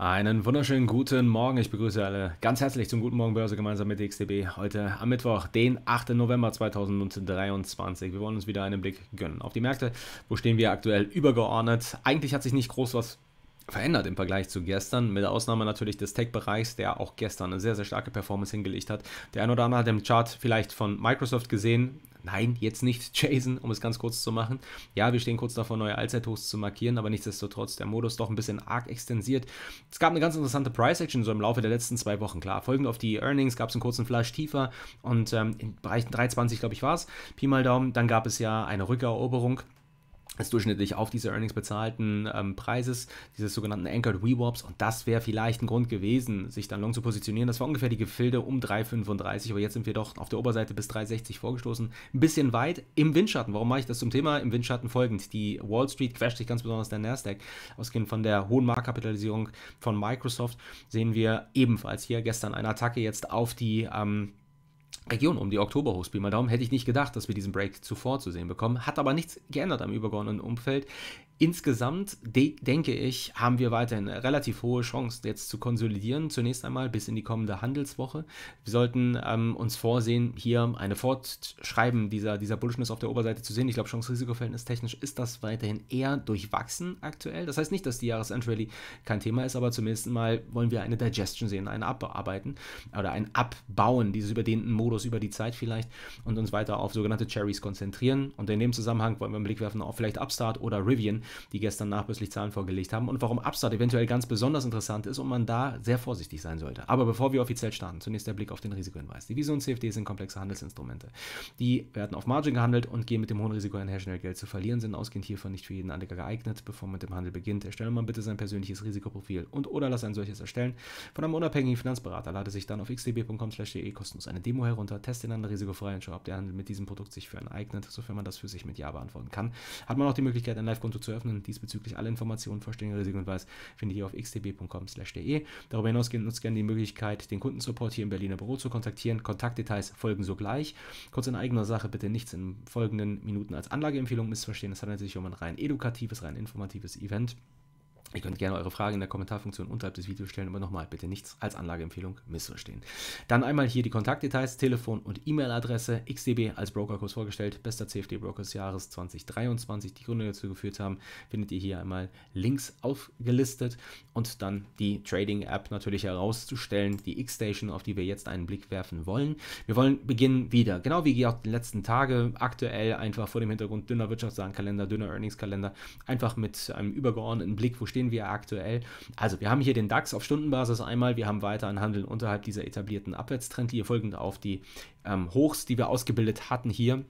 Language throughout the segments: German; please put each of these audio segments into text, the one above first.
Einen wunderschönen guten Morgen. Ich begrüße alle ganz herzlich zum Guten Morgen Börse gemeinsam mit XTB heute am Mittwoch, den 8. November 2023. Wir wollen uns wieder einen Blick gönnen auf die Märkte. Wo stehen wir aktuell übergeordnet? Eigentlich hat sich nicht groß was verändert im Vergleich zu gestern, mit Ausnahme natürlich des Tech-Bereichs, der auch gestern eine sehr, sehr starke Performance hingelegt hat. Der ein oder andere hat im Chart vielleicht von Microsoft gesehen, Nein, jetzt nicht Jason, um es ganz kurz zu machen. Ja, wir stehen kurz davor, neue Allzeithochs zu markieren, aber nichtsdestotrotz der Modus doch ein bisschen arg extensiert. Es gab eine ganz interessante Price-Action so im Laufe der letzten zwei Wochen. Klar, folgend auf die Earnings gab es einen kurzen Flash tiefer und ähm, im Bereich 3,20, glaube ich, war es. Pi mal Daumen. Dann gab es ja eine Rückeroberung des durchschnittlich auf diese Earnings bezahlten ähm, Preises, dieses sogenannten Anchored Rewarps. Und das wäre vielleicht ein Grund gewesen, sich dann long zu positionieren. Das war ungefähr die Gefilde um 3,35, aber jetzt sind wir doch auf der Oberseite bis 3,60 vorgestoßen. Ein bisschen weit im Windschatten. Warum mache ich das zum Thema? Im Windschatten folgend. Die Wall Street crasht sich ganz besonders der Nasdaq. Ausgehend von der hohen Marktkapitalisierung von Microsoft sehen wir ebenfalls hier gestern eine Attacke jetzt auf die... Ähm, Region um, die Oktoberhochspiel. mal darum Hätte ich nicht gedacht, dass wir diesen Break zuvor zu sehen bekommen. Hat aber nichts geändert am übergeordneten Umfeld. Insgesamt de denke ich, haben wir weiterhin eine relativ hohe Chance, jetzt zu konsolidieren. Zunächst einmal bis in die kommende Handelswoche. Wir sollten ähm, uns vorsehen, hier eine Fortschreiben dieser, dieser Bullishness auf der Oberseite zu sehen. Ich glaube, Chance-Risiko-Verhältnis technisch ist das weiterhin eher durchwachsen aktuell. Das heißt nicht, dass die Jahresendrally kein Thema ist, aber zumindest mal wollen wir eine Digestion sehen, ein Abarbeiten oder ein Abbauen dieses überdehnten Modus über die Zeit vielleicht und uns weiter auf sogenannte Cherries konzentrieren. Und in dem Zusammenhang wollen wir einen Blick werfen auf vielleicht Upstart oder Rivian die gestern nachbörslich Zahlen vorgelegt haben und warum Upstart eventuell ganz besonders interessant ist und man da sehr vorsichtig sein sollte. Aber bevor wir offiziell starten, zunächst der Blick auf den Risikohinweis. Devisen und CFD sind komplexe Handelsinstrumente. Die werden auf Margin gehandelt und gehen mit dem hohen Risiko einher, schnell Geld zu verlieren, sind ausgehend hiervon nicht für jeden Anleger geeignet. Bevor man mit dem Handel beginnt, erstelle man bitte sein persönliches Risikoprofil und oder lass ein solches erstellen von einem unabhängigen Finanzberater. Lade sich dann auf xdb.com/de kostenlos eine Demo herunter, teste dann risikofrei und schau, ob der Handel mit diesem Produkt sich für einen eignet, sofern man das für sich mit Ja beantworten kann. Hat man auch die Möglichkeit, ein Live-Konto zu eröffnen öffnen, diesbezüglich alle Informationen vollständiger Risiken und Weiß findet ihr auf xtb.com/de. Darüber hinaus nutzt gerne die Möglichkeit, den Kundensupport hier im Berliner Büro zu kontaktieren. Kontaktdetails folgen sogleich. Kurz in eigener Sache bitte nichts in folgenden Minuten als Anlageempfehlung missverstehen. Es handelt sich um ein rein edukatives, rein informatives Event. Ihr könnt gerne eure Frage in der Kommentarfunktion unterhalb des Videos stellen, aber nochmal, bitte nichts als Anlageempfehlung missverstehen. Dann einmal hier die Kontaktdetails, Telefon und E-Mail-Adresse, XDB als Brokerkurs vorgestellt, bester CFD-Broker des Jahres 2023, die Gründe dazu geführt haben, findet ihr hier einmal links aufgelistet und dann die Trading-App natürlich herauszustellen, die X-Station, auf die wir jetzt einen Blick werfen wollen. Wir wollen beginnen wieder, genau wie auch die letzten Tage, aktuell einfach vor dem Hintergrund dünner Wirtschaftskalender, dünner Earnings-Kalender, einfach mit einem übergeordneten Blick, wo steht stehen wir aktuell. Also wir haben hier den DAX auf Stundenbasis einmal, wir haben weiter ein Handeln unterhalb dieser etablierten Abwärtstrendlinie, folgend auf die ähm, Hochs, die wir ausgebildet hatten hier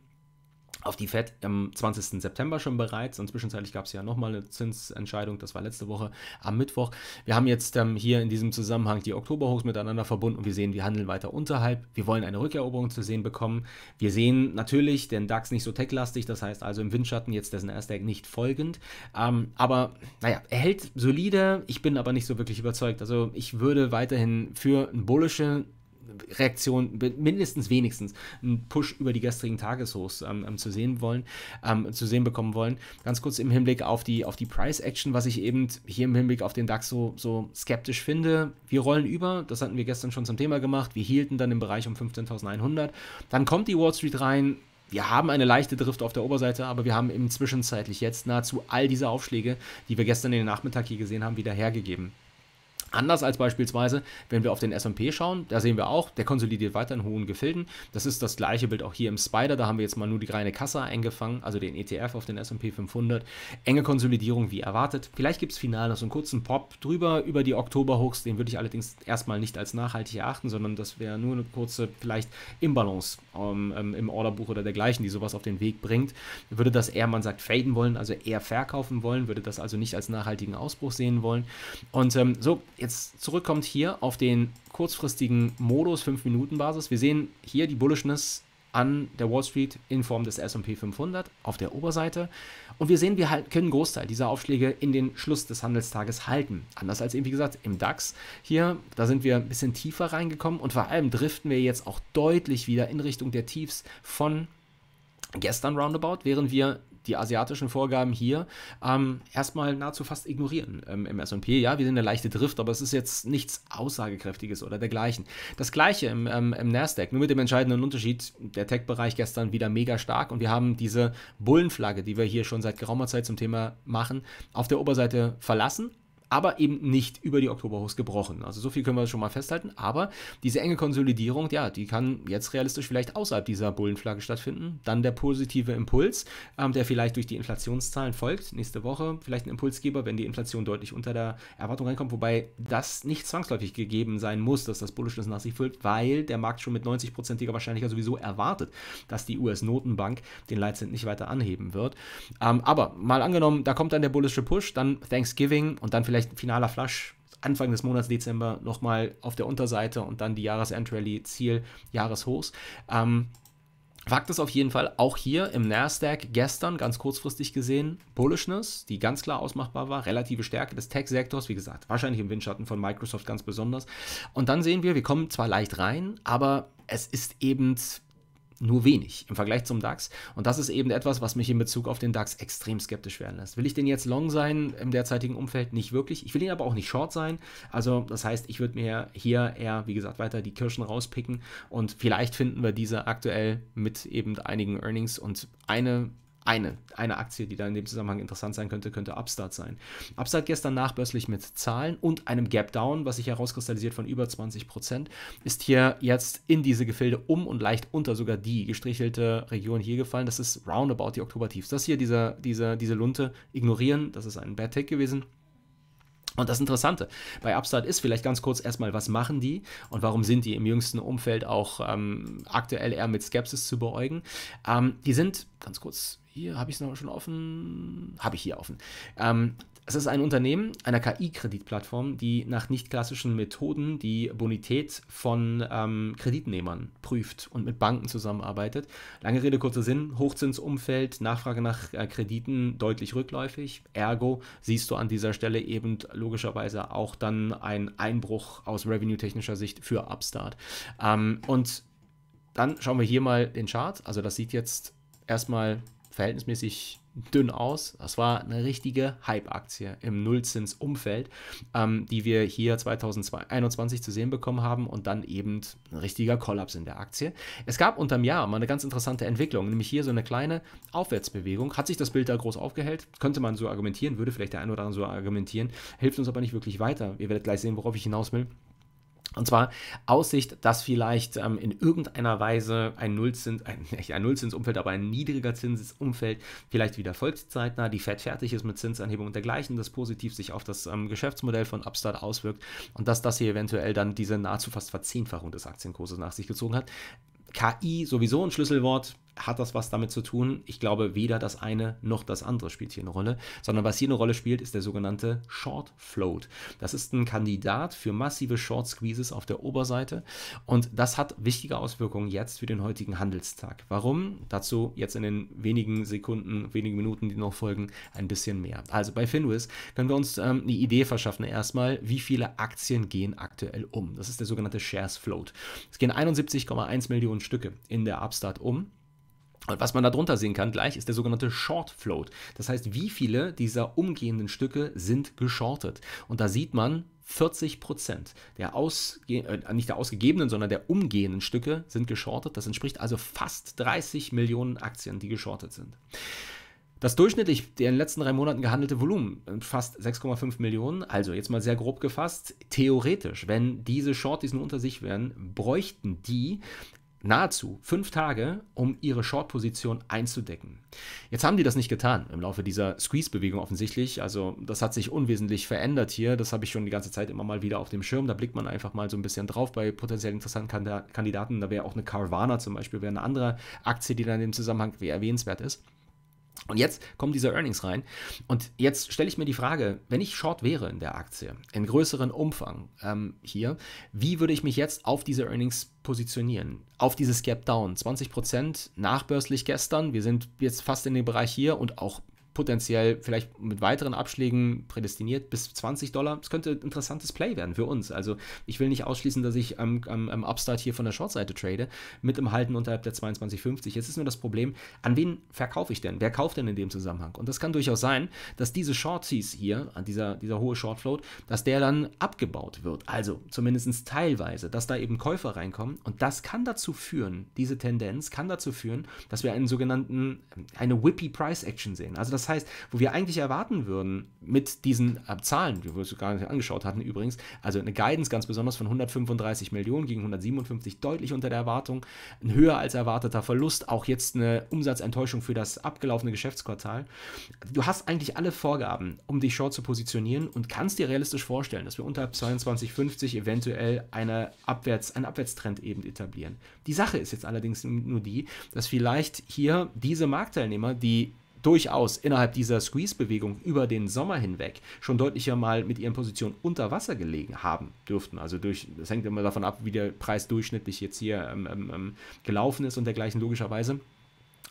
auf die FED am 20. September schon bereits. Und zwischenzeitlich gab es ja nochmal eine Zinsentscheidung, das war letzte Woche am Mittwoch. Wir haben jetzt ähm, hier in diesem Zusammenhang die Oktoberhochs miteinander verbunden wir sehen, wir handeln weiter unterhalb. Wir wollen eine Rückeroberung zu sehen bekommen. Wir sehen natürlich den DAX nicht so techlastig, das heißt also im Windschatten jetzt dessen Nasdaq nicht folgend. Ähm, aber naja, er hält solide. Ich bin aber nicht so wirklich überzeugt. Also ich würde weiterhin für ein bullische Reaktion, mindestens wenigstens einen Push über die gestrigen Tageshochs ähm, ähm, zu sehen wollen, ähm, zu sehen bekommen wollen. Ganz kurz im Hinblick auf die, auf die Price-Action, was ich eben hier im Hinblick auf den DAX so, so skeptisch finde. Wir rollen über, das hatten wir gestern schon zum Thema gemacht. Wir hielten dann im Bereich um 15.100. Dann kommt die Wall Street rein, wir haben eine leichte Drift auf der Oberseite, aber wir haben im Zwischenzeitlich jetzt nahezu all diese Aufschläge, die wir gestern in den Nachmittag hier gesehen haben, wieder hergegeben. Anders als beispielsweise, wenn wir auf den SP schauen, da sehen wir auch, der konsolidiert weiter in hohen Gefilden. Das ist das gleiche Bild auch hier im Spider, da haben wir jetzt mal nur die reine Kasse eingefangen, also den ETF auf den SP 500. Enge Konsolidierung wie erwartet. Vielleicht gibt es final noch so einen kurzen Pop drüber über die Oktoberhooks. den würde ich allerdings erstmal nicht als nachhaltig erachten, sondern das wäre nur eine kurze, vielleicht Imbalance ähm, ähm, im Orderbuch oder dergleichen, die sowas auf den Weg bringt. Würde das eher, man sagt, faden wollen, also eher verkaufen wollen, würde das also nicht als nachhaltigen Ausbruch sehen wollen. Und ähm, so jetzt zurückkommt hier auf den kurzfristigen Modus 5-Minuten-Basis. Wir sehen hier die Bullishness an der Wall Street in Form des S&P 500 auf der Oberseite. Und wir sehen, wir können einen Großteil dieser Aufschläge in den Schluss des Handelstages halten. Anders als eben, wie gesagt, im DAX hier, da sind wir ein bisschen tiefer reingekommen und vor allem driften wir jetzt auch deutlich wieder in Richtung der Tiefs von gestern roundabout, während wir die asiatischen Vorgaben hier ähm, erstmal nahezu fast ignorieren ähm, im SP. Ja, wir sind eine leichte Drift, aber es ist jetzt nichts Aussagekräftiges oder dergleichen. Das gleiche im, ähm, im Nasdaq, nur mit dem entscheidenden Unterschied, der Tech-Bereich gestern wieder mega stark und wir haben diese Bullenflagge, die wir hier schon seit geraumer Zeit zum Thema machen, auf der Oberseite verlassen aber eben nicht über die Oktoberhochs gebrochen. Also so viel können wir schon mal festhalten. Aber diese enge Konsolidierung, ja, die kann jetzt realistisch vielleicht außerhalb dieser Bullenflagge stattfinden. Dann der positive Impuls, ähm, der vielleicht durch die Inflationszahlen folgt. Nächste Woche vielleicht ein Impulsgeber, wenn die Inflation deutlich unter der Erwartung reinkommt. Wobei das nicht zwangsläufig gegeben sein muss, dass das Bullishness nach sich füllt, weil der Markt schon mit 90-prozentiger Wahrscheinlichkeit sowieso erwartet, dass die US-Notenbank den Leitzins nicht weiter anheben wird. Ähm, aber mal angenommen, da kommt dann der bullische Push, dann Thanksgiving und dann vielleicht vielleicht ein finaler Flush Anfang des Monats Dezember nochmal auf der Unterseite und dann die Jahresendrallye Ziel Jahreshochs. Ähm, Fakt ist auf jeden Fall auch hier im Nasdaq gestern ganz kurzfristig gesehen Bullishness, die ganz klar ausmachbar war, relative Stärke des Tech-Sektors, wie gesagt, wahrscheinlich im Windschatten von Microsoft ganz besonders. Und dann sehen wir, wir kommen zwar leicht rein, aber es ist eben nur wenig im Vergleich zum DAX. Und das ist eben etwas, was mich in Bezug auf den DAX extrem skeptisch werden lässt. Will ich den jetzt long sein im derzeitigen Umfeld? Nicht wirklich. Ich will ihn aber auch nicht short sein. Also das heißt, ich würde mir hier eher, wie gesagt, weiter die Kirschen rauspicken und vielleicht finden wir diese aktuell mit eben einigen Earnings und eine eine, eine Aktie, die da in dem Zusammenhang interessant sein könnte, könnte Upstart sein. Upstart gestern nachbörslich mit Zahlen und einem Gap Down, was sich herauskristallisiert von über 20%, ist hier jetzt in diese Gefilde um und leicht unter sogar die gestrichelte Region hier gefallen. Das ist roundabout die Oktober-Tiefs. Das hier, dieser, dieser, diese Lunte ignorieren, das ist ein Bad Take gewesen. Und das Interessante bei Upstart ist vielleicht ganz kurz erstmal, was machen die und warum sind die im jüngsten Umfeld auch ähm, aktuell eher mit Skepsis zu beäugen. Ähm, die sind, ganz kurz, hier habe ich es noch schon offen, habe ich hier offen. Ähm, es ist ein Unternehmen einer KI-Kreditplattform, die nach nicht klassischen Methoden die Bonität von ähm, Kreditnehmern prüft und mit Banken zusammenarbeitet. Lange Rede, kurzer Sinn, Hochzinsumfeld, Nachfrage nach äh, Krediten deutlich rückläufig. Ergo siehst du an dieser Stelle eben logischerweise auch dann einen Einbruch aus revenue-technischer Sicht für Upstart. Ähm, und dann schauen wir hier mal den Chart. Also das sieht jetzt erstmal verhältnismäßig dünn aus. Das war eine richtige Hype-Aktie im Nullzinsumfeld, ähm, die wir hier 2021 zu sehen bekommen haben und dann eben ein richtiger Kollaps in der Aktie. Es gab unterm Jahr mal eine ganz interessante Entwicklung, nämlich hier so eine kleine Aufwärtsbewegung. Hat sich das Bild da groß aufgehellt? Könnte man so argumentieren, würde vielleicht der ein oder andere so argumentieren, hilft uns aber nicht wirklich weiter. Ihr werdet gleich sehen, worauf ich hinaus will. Und zwar Aussicht, dass vielleicht ähm, in irgendeiner Weise ein Nullzins, ein, nicht ein Nullzinsumfeld, aber ein niedriger Zinsumfeld vielleicht wieder volkszeitnah, die Fed fertig ist mit Zinsanhebung und dergleichen, das positiv sich auf das ähm, Geschäftsmodell von Upstart auswirkt und dass das hier eventuell dann diese nahezu fast Verzehnfachung des Aktienkurses nach sich gezogen hat. KI sowieso ein Schlüsselwort, hat das was damit zu tun? Ich glaube, weder das eine noch das andere spielt hier eine Rolle, sondern was hier eine Rolle spielt, ist der sogenannte Short Float. Das ist ein Kandidat für massive Short Squeezes auf der Oberseite und das hat wichtige Auswirkungen jetzt für den heutigen Handelstag. Warum? Dazu jetzt in den wenigen Sekunden, wenigen Minuten, die noch folgen, ein bisschen mehr. Also bei Finwiz können wir uns ähm, eine Idee verschaffen erstmal, wie viele Aktien gehen aktuell um. Das ist der sogenannte Shares Float. Es gehen 71,1 Millionen Stücke in der Upstart um. Und was man da drunter sehen kann, gleich ist der sogenannte Short Float. Das heißt, wie viele dieser umgehenden Stücke sind geschortet. Und da sieht man, 40 Prozent der ausge äh, nicht der ausgegebenen, sondern der umgehenden Stücke sind geschortet. Das entspricht also fast 30 Millionen Aktien, die geschortet sind. Das durchschnittlich der in den letzten drei Monaten gehandelte Volumen äh, fast 6,5 Millionen, also jetzt mal sehr grob gefasst, theoretisch, wenn diese Shorties nur unter sich wären, bräuchten die nahezu fünf Tage, um ihre Short-Position einzudecken. Jetzt haben die das nicht getan im Laufe dieser Squeeze-Bewegung offensichtlich. Also das hat sich unwesentlich verändert hier. Das habe ich schon die ganze Zeit immer mal wieder auf dem Schirm. Da blickt man einfach mal so ein bisschen drauf bei potenziell interessanten Kandidaten. Da wäre auch eine Carvana zum Beispiel, wäre eine andere Aktie, die dann in dem Zusammenhang erwähnenswert ist. Und jetzt kommen diese Earnings rein. Und jetzt stelle ich mir die Frage, wenn ich short wäre in der Aktie, in größeren Umfang ähm, hier, wie würde ich mich jetzt auf diese Earnings positionieren? Auf dieses Gap Down, 20% nachbörslich gestern. Wir sind jetzt fast in dem Bereich hier und auch potenziell vielleicht mit weiteren Abschlägen prädestiniert bis 20 Dollar. Es könnte ein interessantes Play werden für uns. Also ich will nicht ausschließen, dass ich am, am, am Upstart hier von der Shortseite trade mit dem Halten unterhalb der 22,50. Jetzt ist nur das Problem, an wen verkaufe ich denn? Wer kauft denn in dem Zusammenhang? Und das kann durchaus sein, dass diese Shorties hier, dieser, dieser hohe Shortfloat, dass der dann abgebaut wird. Also zumindest teilweise, dass da eben Käufer reinkommen. Und das kann dazu führen, diese Tendenz kann dazu führen, dass wir einen sogenannten, eine Whippy Price Action sehen. Also das das heißt, wo wir eigentlich erwarten würden, mit diesen äh, Zahlen, die wir uns gar nicht angeschaut hatten übrigens, also eine Guidance ganz besonders von 135 Millionen gegen 157, deutlich unter der Erwartung, ein höher als erwarteter Verlust, auch jetzt eine Umsatzenttäuschung für das abgelaufene Geschäftsquartal. Du hast eigentlich alle Vorgaben, um dich short zu positionieren und kannst dir realistisch vorstellen, dass wir unter 22,50 eventuell eine Abwärts, einen Abwärtstrend eben etablieren. Die Sache ist jetzt allerdings nur die, dass vielleicht hier diese Marktteilnehmer, die durchaus innerhalb dieser Squeeze-Bewegung über den Sommer hinweg schon deutlicher mal mit ihren Positionen unter Wasser gelegen haben dürften. Also durch, das hängt immer davon ab, wie der Preis durchschnittlich jetzt hier ähm, ähm, ähm gelaufen ist und dergleichen logischerweise.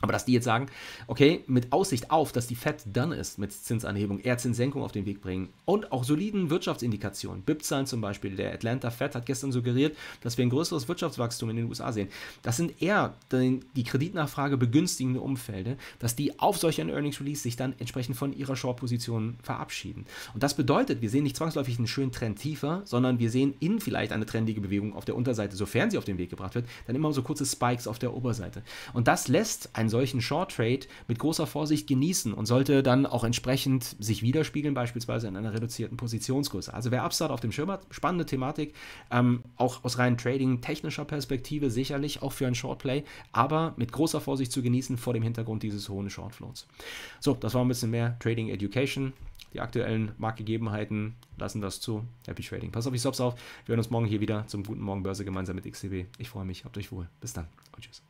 Aber dass die jetzt sagen, okay, mit Aussicht auf, dass die Fed dann ist mit Zinsanhebung, eher Zinssenkung auf den Weg bringen und auch soliden Wirtschaftsindikationen, BIP-Zahlen zum Beispiel, der Atlanta Fed hat gestern suggeriert, dass wir ein größeres Wirtschaftswachstum in den USA sehen. Das sind eher die Kreditnachfrage begünstigende Umfelde, dass die auf solch einen Earnings Release sich dann entsprechend von ihrer Short-Position verabschieden. Und das bedeutet, wir sehen nicht zwangsläufig einen schönen Trend tiefer, sondern wir sehen in vielleicht eine trendige Bewegung auf der Unterseite, sofern sie auf den Weg gebracht wird, dann immer so kurze Spikes auf der Oberseite. Und das lässt ein einen solchen Short Trade mit großer Vorsicht genießen und sollte dann auch entsprechend sich widerspiegeln, beispielsweise in einer reduzierten Positionsgröße. Also wer Upstart auf dem Schirm hat, spannende Thematik, ähm, auch aus rein Trading-technischer Perspektive sicherlich, auch für ein Short Play, aber mit großer Vorsicht zu genießen vor dem Hintergrund dieses hohen Short Floats. So, das war ein bisschen mehr Trading Education. Die aktuellen Marktgegebenheiten lassen das zu. Happy Trading. Pass auf, ich stopp's auf. Wir hören uns morgen hier wieder zum guten Morgen Börse gemeinsam mit XTB. Ich freue mich. Habt euch wohl. Bis dann und tschüss.